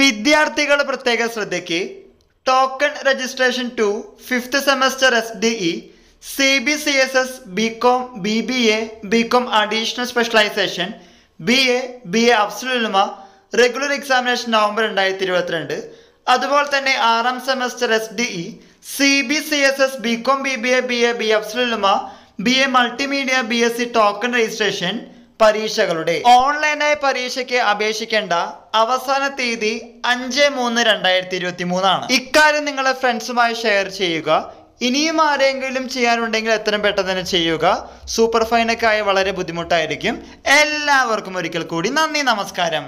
വിദ്യാർത്ഥികളുടെ പ്രത്യേക ശ്രദ്ധയ്ക്ക് token registration to fifth semester S D E C B C S S B com B B A B com additional specialisation B A B A അഫ്സുലുമ regular examination November രണ്ടായിരത്തി ഇരുപത്തിരണ്ട് അതുപോലെ തന്നെ ആറാം semester S D E C B C S S B com B B A B A B അഫ്സുലുമ B A multimedia B S C token registration പരീക്ഷകളുടെ ഓൺലൈനായി പരീക്ഷയ്ക്ക് അപേക്ഷിക്കേണ്ട അവസാന തീയതി അഞ്ച് മൂന്ന് രണ്ടായിരത്തി ഇരുപത്തി മൂന്നാണ് ഇക്കാര്യം നിങ്ങളെ ഫ്രണ്ട്സുമായി ഷെയർ ചെയ്യുക ഇനിയും ആരെങ്കിലും ചെയ്യാനുണ്ടെങ്കിൽ എത്രയും പെട്ടെന്ന് തന്നെ ചെയ്യുക സൂപ്പർ ഫൈനൊക്കെ ആയി വളരെ ബുദ്ധിമുട്ടായിരിക്കും എല്ലാവർക്കും ഒരിക്കൽ കൂടി നന്ദി നമസ്കാരം